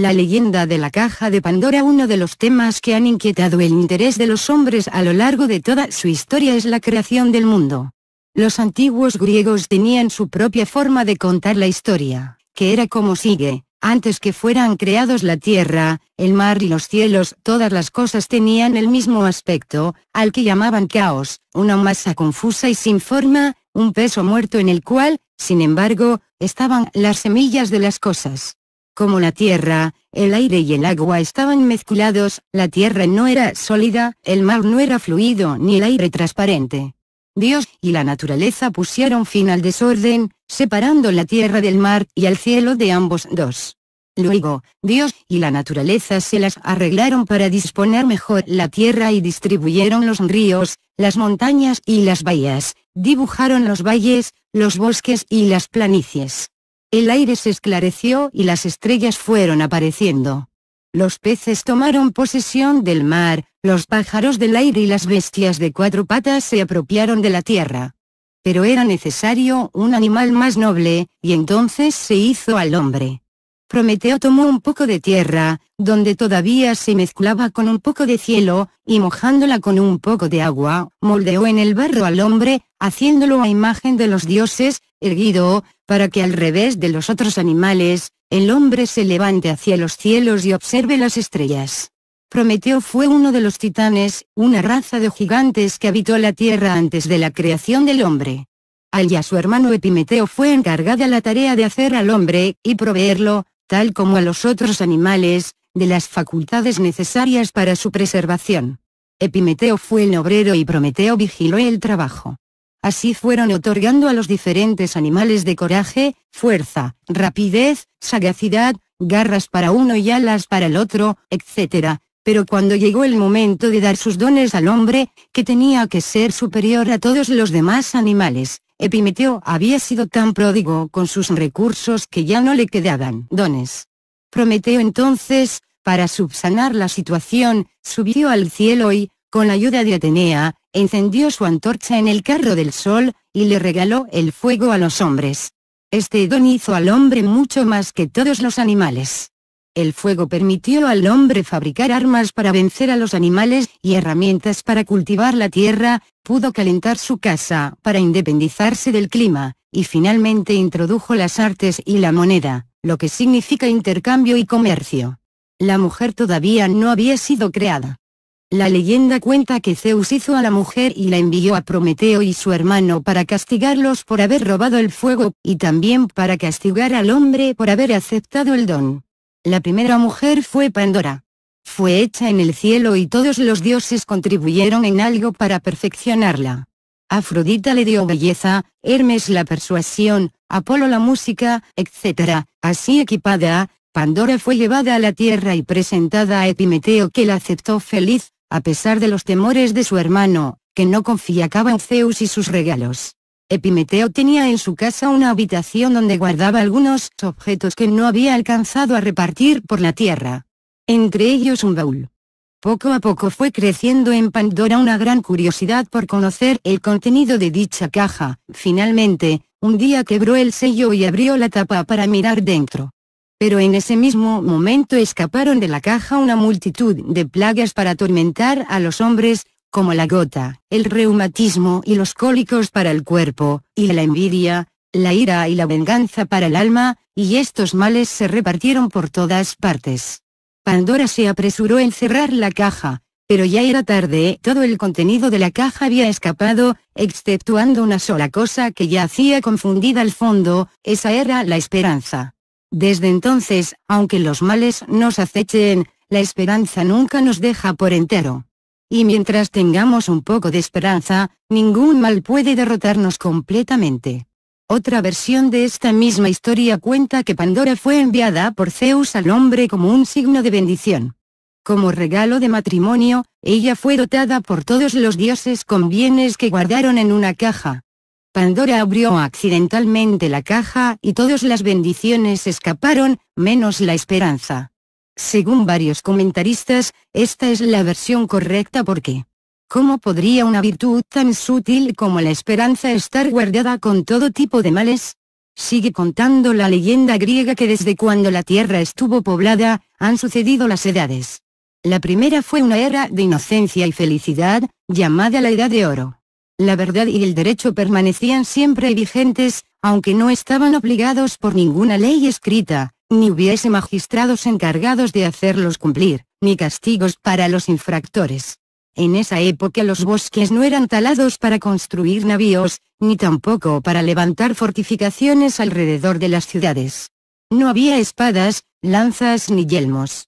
La leyenda de la caja de Pandora Uno de los temas que han inquietado el interés de los hombres a lo largo de toda su historia es la creación del mundo. Los antiguos griegos tenían su propia forma de contar la historia, que era como sigue, antes que fueran creados la tierra, el mar y los cielos, todas las cosas tenían el mismo aspecto, al que llamaban caos, una masa confusa y sin forma, un peso muerto en el cual, sin embargo, estaban las semillas de las cosas. Como la tierra, el aire y el agua estaban mezclados, la tierra no era sólida, el mar no era fluido ni el aire transparente. Dios y la naturaleza pusieron fin al desorden, separando la tierra del mar y al cielo de ambos dos. Luego, Dios y la naturaleza se las arreglaron para disponer mejor la tierra y distribuyeron los ríos, las montañas y las bahías, dibujaron los valles, los bosques y las planicies. El aire se esclareció y las estrellas fueron apareciendo. Los peces tomaron posesión del mar, los pájaros del aire y las bestias de cuatro patas se apropiaron de la tierra. Pero era necesario un animal más noble, y entonces se hizo al hombre. Prometeo tomó un poco de tierra, donde todavía se mezclaba con un poco de cielo, y mojándola con un poco de agua, moldeó en el barro al hombre, haciéndolo a imagen de los dioses, erguido, para que al revés de los otros animales, el hombre se levante hacia los cielos y observe las estrellas. Prometeo fue uno de los titanes, una raza de gigantes que habitó la Tierra antes de la creación del hombre. Al ya su hermano Epimeteo fue encargada la tarea de hacer al hombre, y proveerlo, tal como a los otros animales, de las facultades necesarias para su preservación. Epimeteo fue el obrero y Prometeo vigiló el trabajo. Así fueron otorgando a los diferentes animales de coraje, fuerza, rapidez, sagacidad, garras para uno y alas para el otro, etc. Pero cuando llegó el momento de dar sus dones al hombre, que tenía que ser superior a todos los demás animales, Epimeteo había sido tan pródigo con sus recursos que ya no le quedaban dones. Prometeo entonces, para subsanar la situación, subió al cielo y, con la ayuda de Atenea, encendió su antorcha en el carro del sol, y le regaló el fuego a los hombres. Este don hizo al hombre mucho más que todos los animales. El fuego permitió al hombre fabricar armas para vencer a los animales y herramientas para cultivar la tierra, pudo calentar su casa para independizarse del clima, y finalmente introdujo las artes y la moneda, lo que significa intercambio y comercio. La mujer todavía no había sido creada. La leyenda cuenta que Zeus hizo a la mujer y la envió a Prometeo y su hermano para castigarlos por haber robado el fuego, y también para castigar al hombre por haber aceptado el don. La primera mujer fue Pandora. Fue hecha en el cielo y todos los dioses contribuyeron en algo para perfeccionarla. Afrodita le dio belleza, Hermes la persuasión, Apolo la música, etc. Así equipada, Pandora fue llevada a la tierra y presentada a Epimeteo que la aceptó feliz, a pesar de los temores de su hermano, que no confiaba en Zeus y sus regalos. Epimeteo tenía en su casa una habitación donde guardaba algunos objetos que no había alcanzado a repartir por la tierra. Entre ellos un baúl. Poco a poco fue creciendo en Pandora una gran curiosidad por conocer el contenido de dicha caja. Finalmente, un día quebró el sello y abrió la tapa para mirar dentro pero en ese mismo momento escaparon de la caja una multitud de plagas para atormentar a los hombres, como la gota, el reumatismo y los cólicos para el cuerpo, y la envidia, la ira y la venganza para el alma, y estos males se repartieron por todas partes. Pandora se apresuró en cerrar la caja, pero ya era tarde, todo el contenido de la caja había escapado, exceptuando una sola cosa que yacía confundida al fondo, esa era la esperanza. Desde entonces, aunque los males nos acechen, la esperanza nunca nos deja por entero. Y mientras tengamos un poco de esperanza, ningún mal puede derrotarnos completamente. Otra versión de esta misma historia cuenta que Pandora fue enviada por Zeus al hombre como un signo de bendición. Como regalo de matrimonio, ella fue dotada por todos los dioses con bienes que guardaron en una caja. Pandora abrió accidentalmente la caja y todas las bendiciones escaparon, menos la esperanza. Según varios comentaristas, esta es la versión correcta porque ¿Cómo podría una virtud tan sutil como la esperanza estar guardada con todo tipo de males? Sigue contando la leyenda griega que desde cuando la tierra estuvo poblada, han sucedido las edades. La primera fue una era de inocencia y felicidad, llamada la Edad de Oro la verdad y el derecho permanecían siempre vigentes, aunque no estaban obligados por ninguna ley escrita, ni hubiese magistrados encargados de hacerlos cumplir, ni castigos para los infractores. En esa época los bosques no eran talados para construir navíos, ni tampoco para levantar fortificaciones alrededor de las ciudades. No había espadas, lanzas ni yelmos.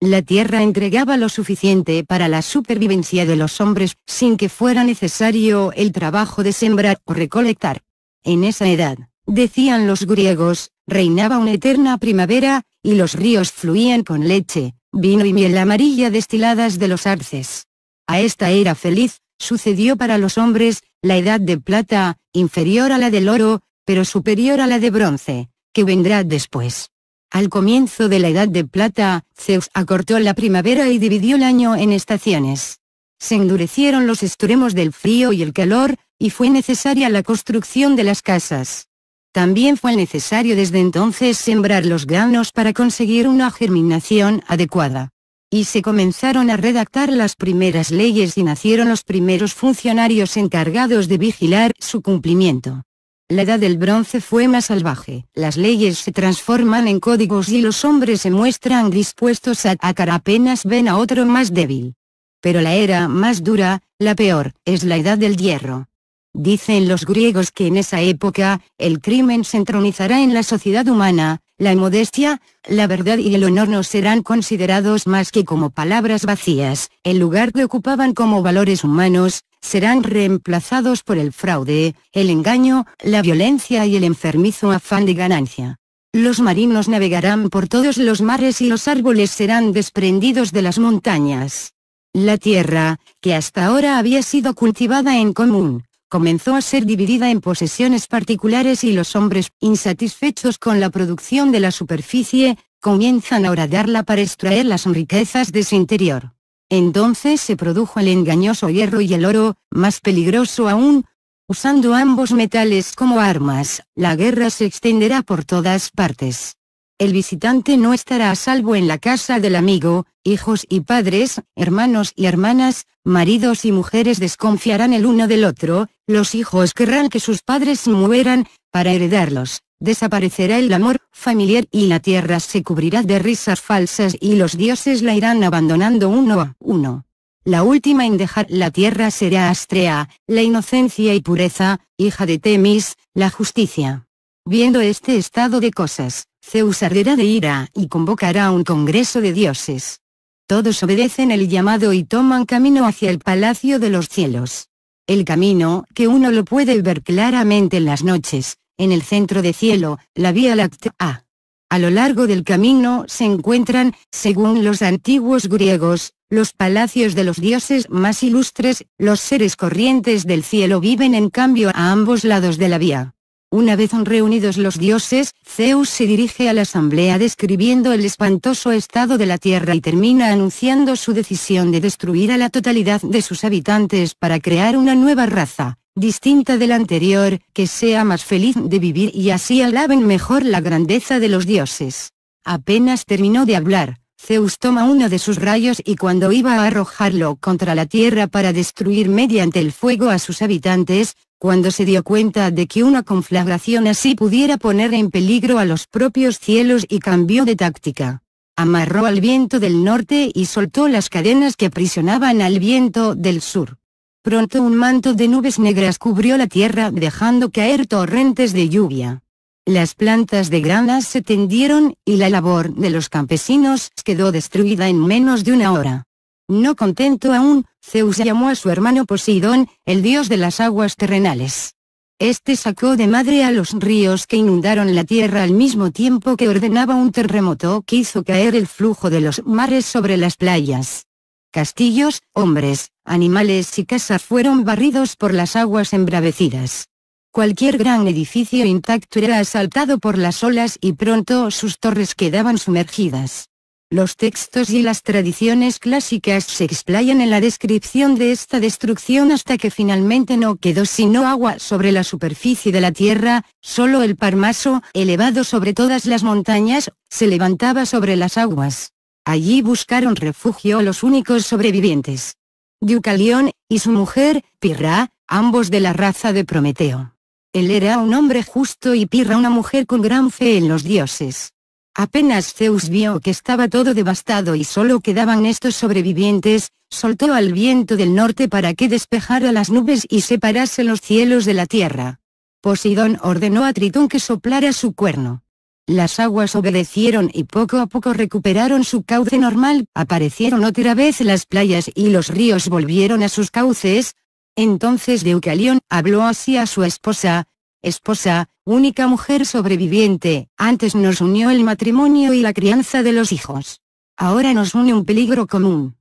La tierra entregaba lo suficiente para la supervivencia de los hombres, sin que fuera necesario el trabajo de sembrar o recolectar. En esa edad, decían los griegos, reinaba una eterna primavera, y los ríos fluían con leche, vino y miel amarilla destiladas de los arces. A esta era feliz, sucedió para los hombres, la edad de plata, inferior a la del oro, pero superior a la de bronce, que vendrá después. Al comienzo de la Edad de Plata, Zeus acortó la primavera y dividió el año en estaciones. Se endurecieron los extremos del frío y el calor, y fue necesaria la construcción de las casas. También fue necesario desde entonces sembrar los granos para conseguir una germinación adecuada. Y se comenzaron a redactar las primeras leyes y nacieron los primeros funcionarios encargados de vigilar su cumplimiento. La edad del bronce fue más salvaje. Las leyes se transforman en códigos y los hombres se muestran dispuestos a atacar apenas ven a otro más débil. Pero la era más dura, la peor, es la edad del hierro. Dicen los griegos que en esa época, el crimen se entronizará en la sociedad humana, la modestia, la verdad y el honor no serán considerados más que como palabras vacías, el lugar que ocupaban como valores humanos, serán reemplazados por el fraude, el engaño, la violencia y el enfermizo afán de ganancia. Los marinos navegarán por todos los mares y los árboles serán desprendidos de las montañas. La tierra, que hasta ahora había sido cultivada en común, comenzó a ser dividida en posesiones particulares y los hombres, insatisfechos con la producción de la superficie, comienzan a horadarla para extraer las riquezas de su interior. Entonces se produjo el engañoso hierro y el oro, más peligroso aún, Usando ambos metales como armas, la guerra se extenderá por todas partes el visitante no estará a salvo en la casa del amigo, hijos y padres, hermanos y hermanas, maridos y mujeres desconfiarán el uno del otro, los hijos querrán que sus padres mueran, para heredarlos, desaparecerá el amor familiar y la tierra se cubrirá de risas falsas y los dioses la irán abandonando uno a uno. La última en dejar la tierra será Astrea, la inocencia y pureza, hija de Temis, la justicia. Viendo este estado de cosas, Zeus arderá de ira y convocará un congreso de dioses. Todos obedecen el llamado y toman camino hacia el palacio de los cielos. El camino, que uno lo puede ver claramente en las noches, en el centro de cielo, la Vía Láctea. A lo largo del camino se encuentran, según los antiguos griegos, los palacios de los dioses más ilustres, los seres corrientes del cielo viven en cambio a ambos lados de la vía. Una vez reunidos los dioses, Zeus se dirige a la asamblea describiendo el espantoso estado de la Tierra y termina anunciando su decisión de destruir a la totalidad de sus habitantes para crear una nueva raza, distinta de la anterior, que sea más feliz de vivir y así alaben mejor la grandeza de los dioses. Apenas terminó de hablar, Zeus toma uno de sus rayos y cuando iba a arrojarlo contra la tierra para destruir mediante el fuego a sus habitantes, cuando se dio cuenta de que una conflagración así pudiera poner en peligro a los propios cielos y cambió de táctica. Amarró al viento del norte y soltó las cadenas que aprisionaban al viento del sur. Pronto un manto de nubes negras cubrió la tierra dejando caer torrentes de lluvia. Las plantas de granas se tendieron, y la labor de los campesinos quedó destruida en menos de una hora. No contento aún, Zeus llamó a su hermano Poseidón, el dios de las aguas terrenales. Este sacó de madre a los ríos que inundaron la tierra al mismo tiempo que ordenaba un terremoto que hizo caer el flujo de los mares sobre las playas. Castillos, hombres, animales y casas fueron barridos por las aguas embravecidas. Cualquier gran edificio intacto era asaltado por las olas y pronto sus torres quedaban sumergidas. Los textos y las tradiciones clásicas se explayan en la descripción de esta destrucción hasta que finalmente no quedó sino agua sobre la superficie de la tierra, solo el Parmaso, elevado sobre todas las montañas, se levantaba sobre las aguas. Allí buscaron refugio los únicos sobrevivientes. Deucalión, y su mujer, Pirra, ambos de la raza de Prometeo. Él era un hombre justo y Pirra una mujer con gran fe en los dioses. Apenas Zeus vio que estaba todo devastado y solo quedaban estos sobrevivientes, soltó al viento del norte para que despejara las nubes y separase los cielos de la tierra. Poseidón ordenó a Tritón que soplara su cuerno. Las aguas obedecieron y poco a poco recuperaron su cauce normal, aparecieron otra vez las playas y los ríos volvieron a sus cauces. Entonces Deucalión habló así a su esposa, esposa, única mujer sobreviviente, antes nos unió el matrimonio y la crianza de los hijos. Ahora nos une un peligro común.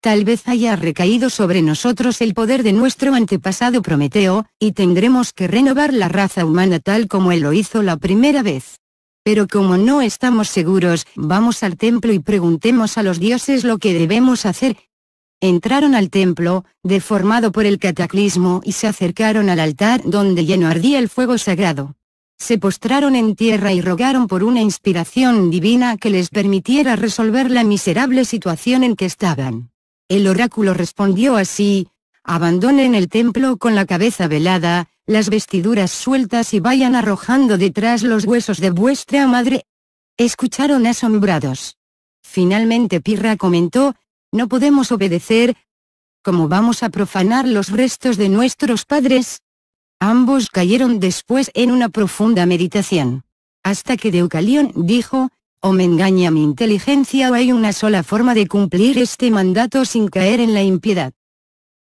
Tal vez haya recaído sobre nosotros el poder de nuestro antepasado Prometeo, y tendremos que renovar la raza humana tal como él lo hizo la primera vez. Pero como no estamos seguros, vamos al templo y preguntemos a los dioses lo que debemos hacer, entraron al templo, deformado por el cataclismo y se acercaron al altar donde lleno ardía el fuego sagrado. Se postraron en tierra y rogaron por una inspiración divina que les permitiera resolver la miserable situación en que estaban. El oráculo respondió así, abandonen el templo con la cabeza velada, las vestiduras sueltas y vayan arrojando detrás los huesos de vuestra madre. Escucharon asombrados. Finalmente Pirra comentó, no podemos obedecer, ¿cómo vamos a profanar los restos de nuestros padres? Ambos cayeron después en una profunda meditación. Hasta que Deucalión dijo, o oh, me engaña mi inteligencia o hay una sola forma de cumplir este mandato sin caer en la impiedad.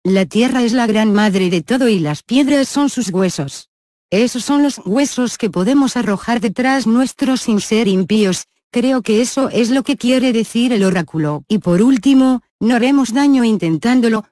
La tierra es la gran madre de todo y las piedras son sus huesos. Esos son los huesos que podemos arrojar detrás nuestro sin ser impíos, Creo que eso es lo que quiere decir el oráculo. Y por último, no haremos daño intentándolo.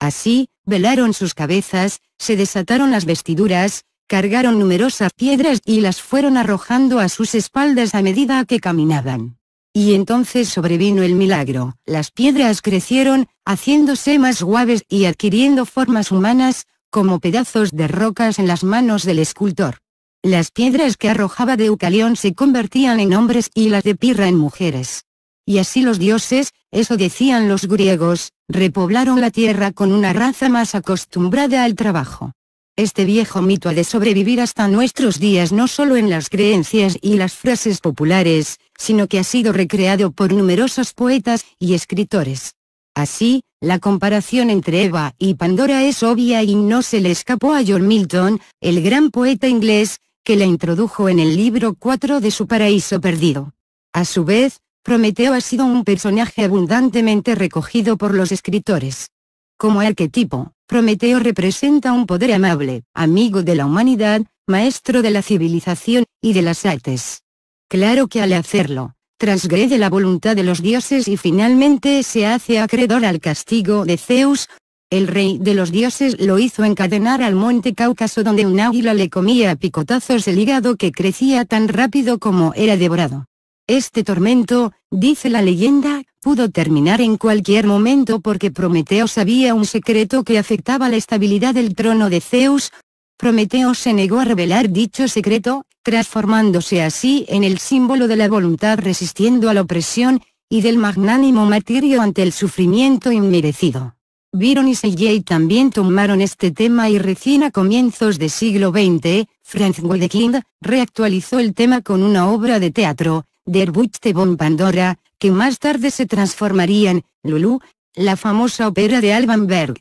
Así, velaron sus cabezas, se desataron las vestiduras, cargaron numerosas piedras y las fueron arrojando a sus espaldas a medida que caminaban. Y entonces sobrevino el milagro. Las piedras crecieron, haciéndose más guaves y adquiriendo formas humanas, como pedazos de rocas en las manos del escultor. Las piedras que arrojaba Deucalión se convertían en hombres y las de Pirra en mujeres. Y así los dioses, eso decían los griegos, repoblaron la tierra con una raza más acostumbrada al trabajo. Este viejo mito ha de sobrevivir hasta nuestros días no solo en las creencias y las frases populares, sino que ha sido recreado por numerosos poetas y escritores. Así, la comparación entre Eva y Pandora es obvia y no se le escapó a John Milton, el gran poeta inglés, que la introdujo en el libro 4 de su Paraíso Perdido. A su vez, Prometeo ha sido un personaje abundantemente recogido por los escritores. Como arquetipo, Prometeo representa un poder amable, amigo de la humanidad, maestro de la civilización, y de las artes. Claro que al hacerlo, transgrede la voluntad de los dioses y finalmente se hace acreedor al castigo de Zeus, el rey de los dioses lo hizo encadenar al monte Cáucaso donde un águila le comía a picotazos el hígado que crecía tan rápido como era devorado. Este tormento, dice la leyenda, pudo terminar en cualquier momento porque Prometeo sabía un secreto que afectaba la estabilidad del trono de Zeus. Prometeo se negó a revelar dicho secreto, transformándose así en el símbolo de la voluntad resistiendo a la opresión, y del magnánimo martirio ante el sufrimiento inmerecido. Byron y Jay también tomaron este tema y recién a comienzos de siglo XX, Franz Wedekind, reactualizó el tema con una obra de teatro, Der Buchte von Pandora, que más tarde se transformaría en, Lulu, la famosa ópera de Alban Berg.